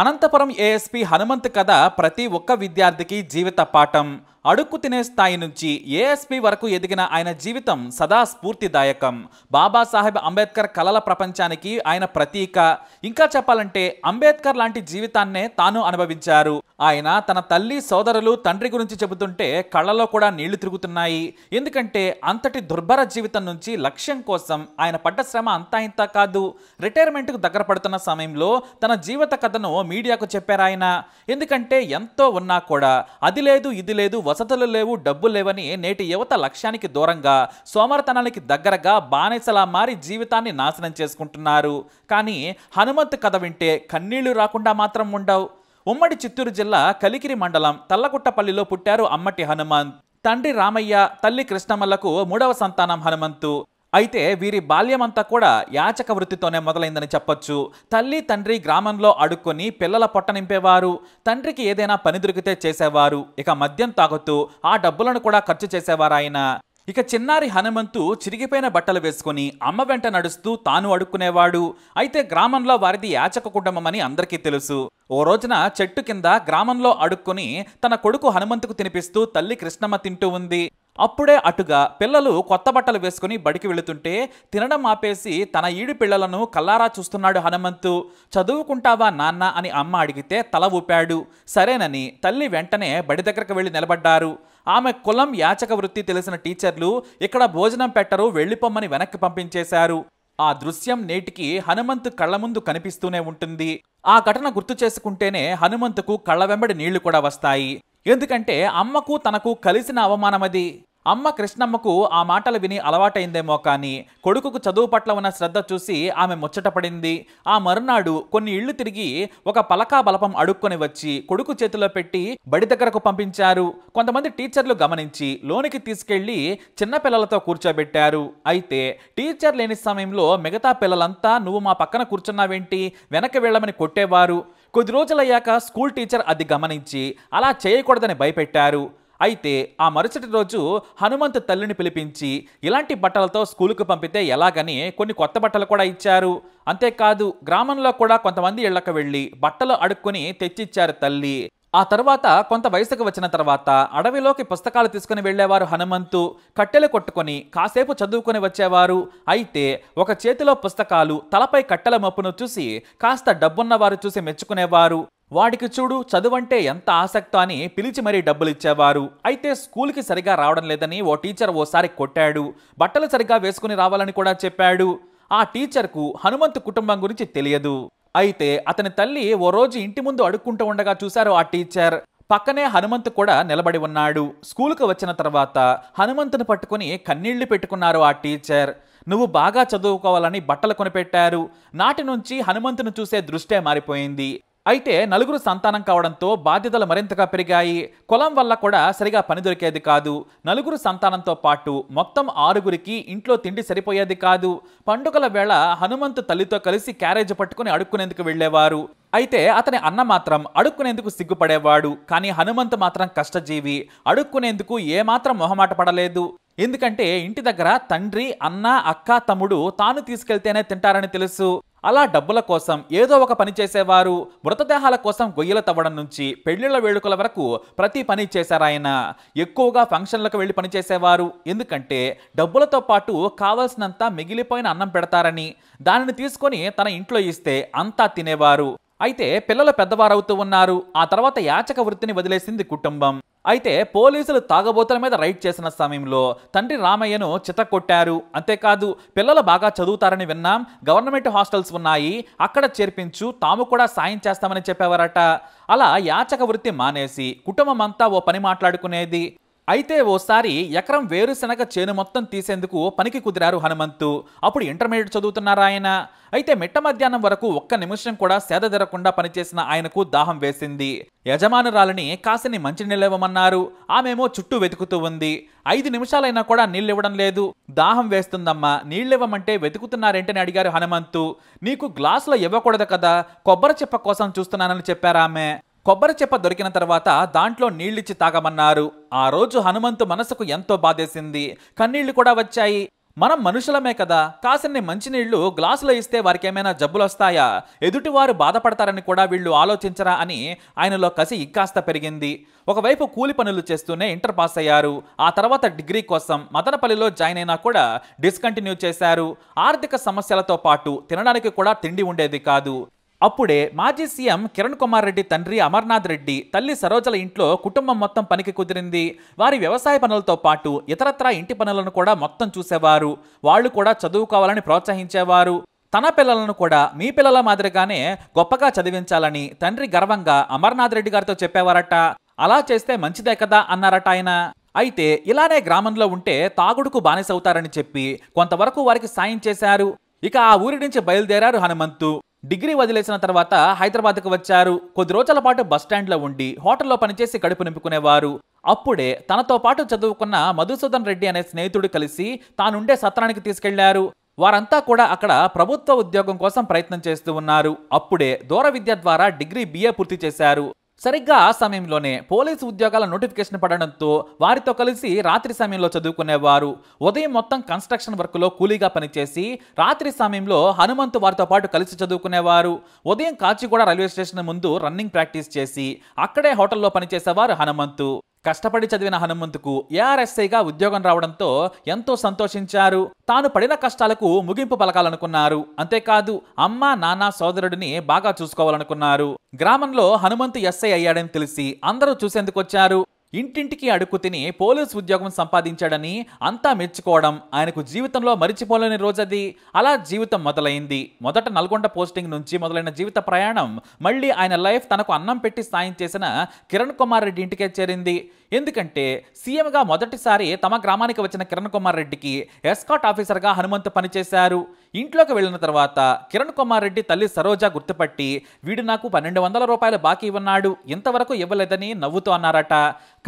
Anantapuram ASP Hanumanth కథ ప్రతి ఒక్క విద్యార్థికి జీవిత పాఠం అడుక్కు తినే స్థాయి నుంచి ఏఎస్పీ వరకు ఎదిగిన ఆయన జీవితం సదా స్ఫూర్తిదాయకం బాబాసాహెబ్ అంబేద్కర్ కలల ప్రపంచానికి ఆయన ప్రతీక ఇంకా చెప్పాలంటే అంబేద్కర్ లాంటి జీవితాన్నే తాను అనుభవించారు ఆయన తన తల్లి సోదరులు తండ్రి గురించి చెబుతుంటే కళ్ళలో కూడా నీళ్లు తిరుగుతున్నాయి ఎందుకంటే అంతటి దుర్భర జీవితం నుంచి లక్ష్యం కోసం ఆయన పడ్డ శ్రమ అంతా ఇంత కాదు రిటైర్మెంట్కు దగ్గర పడుతున్న సమయంలో తన జీవిత కథను మీడియాకు చెప్పారాయన ఎందుకంటే ఎంతో ఉన్నా కూడా అది లేదు ఇది లేదు వసతులు లేవు డబ్బు లేవని నేటి యువత లక్ష్యానికి దూరంగా సోమరతనానికి దగ్గరగా బానిసలా మారి జీవితాన్ని నాశనం చేసుకుంటున్నారు కానీ హనుమంతు కథ వింటే కన్నీళ్లు రాకుండా మాత్రం ఉండవు ఉమ్మడి చిత్తూరు జిల్లా కలికిరి మండలం తల్లకుట్టపల్లిలో పుట్టారు అమ్మటి హనుమంత్ తండ్రి రామయ్య తల్లి కృష్ణమ్మలకు మూడవ సంతానం హనుమంతు అయితే వీరి బాల్యమంతా కూడా యాచక వృత్తితోనే మొదలైందని చెప్పొచ్చు తల్లి తండ్రి గ్రామంలో అడుక్కొని పిల్లల పొట్ట నింపేవారు తండ్రికి ఏదైనా పని దొరికితే చేసేవారు ఇక మద్యం తాగుతూ ఆ డబ్బులను కూడా ఖర్చు చేసేవారు ఆయన ఇక చిన్నారి హనుమంతు చిరిగిపోయిన బట్టలు వేసుకుని అమ్మ వెంట నడుస్తూ తాను అడుక్కునేవాడు అయితే గ్రామంలో వారిది యాచక కుటుంబం అని అందరికీ తెలుసు ఓ రోజున చెట్టు కింద గ్రామంలో అడుక్కుని తన కొడుకు హనుమంతుకు తినిపిస్తూ తల్లి కృష్ణమ్మ తింటూ ఉంది అప్పుడే అటుగా పిల్లలు కొత్త బట్టలు వేసుకుని బడికి వెళుతుంటే తినడం ఆపేసి తన ఈడు పిల్లలను కల్లారా చూస్తున్నాడు హనుమంతు చదువుకుంటావా నాన్న అని అమ్మ అడిగితే తల ఊపాడు సరేనని తల్లి వెంటనే బడి దగ్గరకు వెళ్ళి నిలబడ్డారు ఆమె కులం యాచక వృత్తి తెలిసిన టీచర్లు ఇక్కడ భోజనం పెట్టరు వెళ్ళిపోమ్మని వెనక్కి పంపించేశారు ఆ దృశ్యం నేటికి హనుమంతు కళ్ళ ముందు కనిపిస్తూనే ఉంటుంది ఆ ఘటన గుర్తు చేసుకుంటేనే హనుమంతుకు కళ్ళ వెంబడి నీళ్లు కూడా వస్తాయి ఎందుకంటే అమ్మకు తనకు కలిసిన అవమానమది అమ్మ కృష్ణమ్మకు ఆ మాటలు విని అలవాటైందేమో కానీ కొడుకుకు చదువు పట్ల ఉన్న శ్రద్ధ చూసి ఆమె ముచ్చటపడింది ఆ మరునాడు కొన్ని ఇళ్లు తిరిగి ఒక పలకా బలపం అడుక్కొని వచ్చి కొడుకు చేతిలో పెట్టి బడి దగ్గరకు పంపించారు కొంతమంది టీచర్లు గమనించి లోనికి తీసుకెళ్లి చిన్న పిల్లలతో కూర్చోబెట్టారు అయితే టీచర్ లేని సమయంలో మిగతా పిల్లలంతా నువ్వు మా పక్కన కూర్చున్నావేంటి వెనక్కి వెళ్ళమని కొట్టేవారు కొద్ది రోజులయ్యాక స్కూల్ టీచర్ అది గమనించి అలా చేయకూడదని భయపెట్టారు అయితే ఆ మరుసటి రోజు హనుమంత్ తల్లిని పిలిపించి ఇలాంటి బట్టలతో స్కూలుకు పంపితే ఎలాగని కొన్ని కొత్త బట్టలు కూడా ఇచ్చారు అంతేకాదు గ్రామంలో కూడా కొంతమంది ఇళ్లకు వెళ్ళి బట్టలు అడుక్కుని తెచ్చిచ్చారు తల్లి ఆ తర్వాత కొంత వయసుకు వచ్చిన తర్వాత అడవిలోకి పుస్తకాలు తీసుకుని వెళ్లేవారు హనుమంతు కట్టెలు కొట్టుకొని కాసేపు చదువుకుని వచ్చేవారు అయితే ఒక చేతిలో పుస్తకాలు తలపై కట్టెల మప్పును చూసి కాస్త డబ్బున్నవారు చూసి మెచ్చుకునేవారు వాడికి చూడు చదువంటే ఎంత ఆసక్త అని పిలిచి మరీ డబ్బులిచ్చేవారు అయితే స్కూల్కి సరిగా రావడం లేదని ఓ టీచర్ ఓసారి కొట్టాడు బట్టలు సరిగా వేసుకుని రావాలని కూడా చెప్పాడు ఆ టీచర్కు హనుమంతు కుటుంబం గురించి తెలియదు అయితే అతని తల్లి ఓ రోజు ఇంటి ముందు అడుక్కుంటూ ఉండగా చూశారు ఆ టీచర్ పక్కనే హనుమంతు కూడా నిలబడి ఉన్నాడు స్కూల్కు వచ్చిన తర్వాత హనుమంతుని పట్టుకుని కన్నీళ్లు పెట్టుకున్నారు ఆ టీచర్ నువ్వు బాగా చదువుకోవాలని బట్టలు కొనిపెట్టారు నాటి నుంచి హనుమంతును చూసే దృష్టే మారిపోయింది అయితే నలుగురు సంతానం కావడంతో బాధ్యతలు మరింతగా పెరిగాయి కులం వల్ల కూడా సరిగా పని దొరికేది కాదు నలుగురు సంతానంతో పాటు మొత్తం ఆరుగురికి ఇంట్లో తిండి సరిపోయేది కాదు పండుగల వేళ హనుమంతు తల్లితో కలిసి క్యారేజ్ పట్టుకుని అడుక్కునేందుకు వెళ్ళేవారు అయితే అతని అన్న మాత్రం అడుక్కునేందుకు సిగ్గుపడేవాడు కానీ హనుమంతు మాత్రం కష్టజీవి అడుక్కునేందుకు ఏమాత్రం మొహమాట పడలేదు ఎందుకంటే ఇంటి దగ్గర తండ్రి అన్న అక్క తమ్ముడు తాను తీసుకెళ్తేనే తింటారని తెలుసు అలా డబ్బుల కోసం ఏదో ఒక పని చేసేవారు మృతదేహాల కోసం గొయ్యలు తవ్వడం నుంచి పెళ్లిళ్ల వేడుకల వరకు ప్రతి పని చేశారాయన ఎక్కువగా ఫంక్షన్లకు వెళ్ళి పనిచేసేవారు ఎందుకంటే డబ్బులతో పాటు కావలసినంత మిగిలిపోయిన అన్నం పెడతారని దానిని తీసుకొని తన ఇంట్లో ఇస్తే అంతా తినేవారు అయితే పిల్లలు పెద్దవారవుతూ ఉన్నారు ఆ తర్వాత యాచక వృత్తిని వదిలేసింది కుటుంబం అయితే పోలీసులు తాగబోతుల మీద రైడ్ చేసిన సమయంలో తండ్రి రామయ్యను చితకొట్టారు అంతేకాదు పిల్లలు బాగా చదువుతారని విన్నాం గవర్నమెంట్ హాస్టల్స్ ఉన్నాయి అక్కడ చేర్పించు తాము కూడా సాయం చేస్తామని చెప్పేవారట అలా యాచక వృత్తి మానేసి కుటుంబం అంతా ఓ పని మాట్లాడుకునేది అయితే ఓసారి ఎకరం వేరుశనగ చేను మొత్తం తీసేందుకు పనికి కుదిరారు హనుమంతు అప్పుడు ఇంటర్మీడియట్ చదువుతున్నారు ఆయన అయితే మిట్ట మధ్యాహ్నం వరకు ఒక్క నిమిషం కూడా సేద తెరకుండా పనిచేసిన ఆయనకు దాహం వేసింది యజమానురాలని కాసిని మంచినీళ్ళు ఇవ్వమన్నారు ఆమెమో చుట్టూ వెతుకుతూ ఉంది ఐదు నిమిషాలైనా కూడా ఇవ్వడం లేదు దాహం వేస్తుందమ్మా నీళ్ళివ్వమంటే వెతుకుతున్నారేంటని అడిగారు హనుమంతు నీకు గ్లాసులో ఇవ్వకూడదు కదా కొబ్బరి చెప్ప కోసం చూస్తున్నానని చెప్పారామె కొబ్బరి చెప్ప దొరికిన తర్వాత దాంట్లో నీళ్లిచ్చి తాగమన్నారు ఆ రోజు హనుమంతు మనసుకు ఎంతో బాధేసింది కన్నీళ్లు కూడా వచ్చాయి మనం మనుషులమే కదా కాసిన్ని మంచినీళ్లు గ్లాసులో ఇస్తే వారికేమైనా జబ్బులొస్తాయా ఎదుటివారు బాధపడతారని కూడా వీళ్ళు ఆలోచించరా అని ఆయనలో కసి ఇక్కాస్త పెరిగింది ఒకవైపు కూలి పనులు చేస్తూనే ఇంటర్ పాస్ అయ్యారు ఆ తర్వాత డిగ్రీ కోసం మదనపల్లిలో జాయిన్ అయినా కూడా డిస్కంటిన్యూ చేశారు ఆర్థిక సమస్యలతో పాటు తినడానికి కూడా తిండి ఉండేది కాదు అప్పుడే మాజీ సీఎం కిరణ్ కుమార్ రెడ్డి తండ్రి అమర్నాథ్ రెడ్డి తల్లి సరోజల ఇంట్లో కుటుంబం మొత్తం పనికి కుదిరింది వారి వ్యవసాయ పనులతో పాటు ఇతరత్రా ఇంటి పనులను కూడా మొత్తం చూసేవారు వాళ్ళు కూడా చదువుకోవాలని ప్రోత్సహించేవారు తన పిల్లలను కూడా మీ పిల్లల మాదిరిగానే గొప్పగా చదివించాలని తండ్రి గర్వంగా అమర్నాథ్ రెడ్డి గారితో చెప్పేవారట అలా చేస్తే మంచిదే కదా అన్నారట ఆయన అయితే ఇలానే గ్రామంలో ఉంటే తాగుడుకు బానిసవుతారని చెప్పి కొంతవరకు వారికి సాయం చేశారు ఇక ఆ ఊరి నుంచి బయలుదేరారు హనుమంతు డిగ్రీ వదిలేసిన తర్వాత హైదరాబాద్కు వచ్చారు కొద్ది రోజుల పాటు బస్టాండ్లో ఉండి హోటల్లో పనిచేసి కడుపు నింపుకునేవారు అప్పుడే తనతో పాటు చదువుకున్న మధుసూదన్ రెడ్డి అనే స్నేహితుడు కలిసి తానుండే సత్రానికి తీసుకెళ్లారు వారంతా కూడా అక్కడ ప్రభుత్వ ఉద్యోగం కోసం ప్రయత్నం చేస్తూ ఉన్నారు అప్పుడే దూర విద్య ద్వారా డిగ్రీ బిఏ పూర్తి చేశారు సరిగ్గా ఆ సమయంలోనే పోలీసు ఉద్యోగాల నోటిఫికేషన్ పడడంతో వారితో కలిసి రాత్రి సమయంలో చదువుకునేవారు ఉదయం మొత్తం కన్స్ట్రక్షన్ వర్క్లో కూలీగా పనిచేసి రాత్రి సమయంలో హనుమంతు వారితో పాటు కలిసి చదువుకునేవారు ఉదయం కాచిగూడ రైల్వే స్టేషన్ ముందు రన్నింగ్ ప్రాక్టీస్ చేసి అక్కడే హోటల్లో పనిచేసేవారు హనుమంతు కష్టపడి చదివిన హనుమంతుకు ఏఆర్ఎస్ఐగా ఉద్యోగం రావడంతో ఎంతో సంతోషించారు తాను పడిన కష్టాలకు ముగింపు పలకాలనుకున్నారు అంతేకాదు అమ్మ నాన్న సోదరుడిని బాగా చూసుకోవాలనుకున్నారు గ్రామంలో హనుమంతు ఎస్ఐ అయ్యాడని తెలిసి అందరూ చూసేందుకు వచ్చారు ఇంటింటికి అడుక్కు తిని పోలీస్ ఉద్యోగం సంపాదించాడని అంతా మెచ్చుకోవడం ఆయనకు జీవితంలో మరిచిపోలేని రోజది అలా జీవితం మొదలైంది మొదట నల్గొండ పోస్టింగ్ నుంచి మొదలైన జీవిత ప్రయాణం మళ్ళీ ఆయన లైఫ్ తనకు అన్నం పెట్టి సాయం చేసిన కిరణ్ కుమార్ రెడ్డి ఇంటికే చేరింది ఎందుకంటే సీఎంగా మొదటిసారి తమ గ్రామానికి వచ్చిన కిరణ్ కుమార్ రెడ్డికి ఎస్కాట్ ఆఫీసర్గా హనుమంతు పనిచేశారు ఇంట్లోకి వెళ్ళిన తర్వాత కిరణ్ కుమార్ రెడ్డి తల్లి సరోజ గుర్తుపట్టి వీడు నాకు పన్నెండు వందల రూపాయలు బాకీ ఇవ్వన్నాడు ఇంతవరకు ఇవ్వలేదని నవ్వుతూ అన్నారట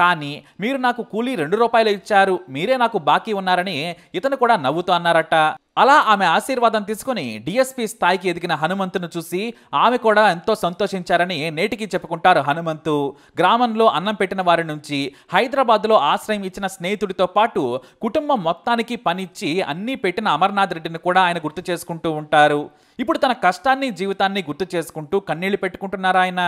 కానీ మీరు నాకు కూలీ రెండు రూపాయలు ఇచ్చారు మీరే నాకు బాకీ ఉన్నారని ఇతను కూడా నవ్వుతూ అన్నారట అలా ఆమె ఆశీర్వాదం తీసుకుని డిఎస్పీ స్థాయికి ఎదిగిన హనుమంతును చూసి ఆమె కూడా ఎంతో సంతోషించారని నేటికి చెప్పుకుంటారు హనుమంతు గ్రామంలో అన్నం పెట్టిన వారి నుంచి హైదరాబాద్లో ఆశ్రయం ఇచ్చిన స్నేహితుడితో పాటు కుటుంబం మొత్తానికి పనిచ్చి అన్నీ పెట్టిన అమర్నాథ్ రెడ్డిని కూడా ఆయన గుర్తు చేసుకుంటూ ఉంటారు ఇప్పుడు తన కష్టాన్ని జీవితాన్ని గుర్తు చేసుకుంటూ కన్నీళ్లు పెట్టుకుంటున్నారు ఆయన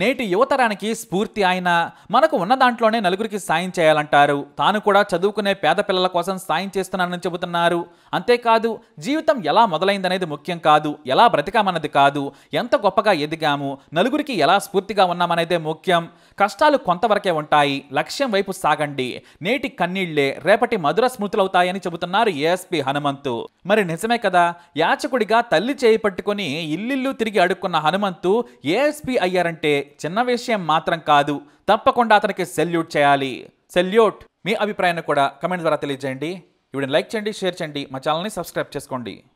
నేటి యువతరానికి స్ఫూర్తి ఆయన మనకు ఉన్న దాంట్లోనే నలుగురికి సాయం చేయాలంటారు తాను కూడా చదువుకునే పేద పిల్లల కోసం సాయం చేస్తున్నానని చెబుతున్నారు అంతేకాదు జీవితం ఎలా మొదలైందనేది ముఖ్యం కాదు ఎలా బ్రతికామన్నది కాదు ఎంత గొప్పగా ఎదిగాము నలుగురికి ఎలా స్ఫూర్తిగా ఉన్నామనేదే ముఖ్యం కష్టాలు కొంతవరకే ఉంటాయి లక్ష్యం వైపు సాగండి నేటి కన్నీళ్లే రేపటి మధుర స్మృతులవుతాయని చెబుతున్నారు ఏఎస్పి హనుమంతు మరి నిజమే కదా యాచకుడిగా తల్లి చేయి పట్టుకుని ఇల్లిల్లు తిరిగి అడుక్కున్న హనుమంతు ఏఎస్పి అయ్యారంటే చిన్న విషయం మాత్రం కాదు తప్పకుండా అతనికి సెల్యూట్ చేయాలి సెల్యూట్ మీ అభిప్రాయాన్ని కూడా కమెంట్ ద్వారా తెలియజేయండి వీడియోని లైక్ చేయండి షేర్ చేయండి మా ఛానల్ని సబ్స్క్రైబ్ చేసుకోండి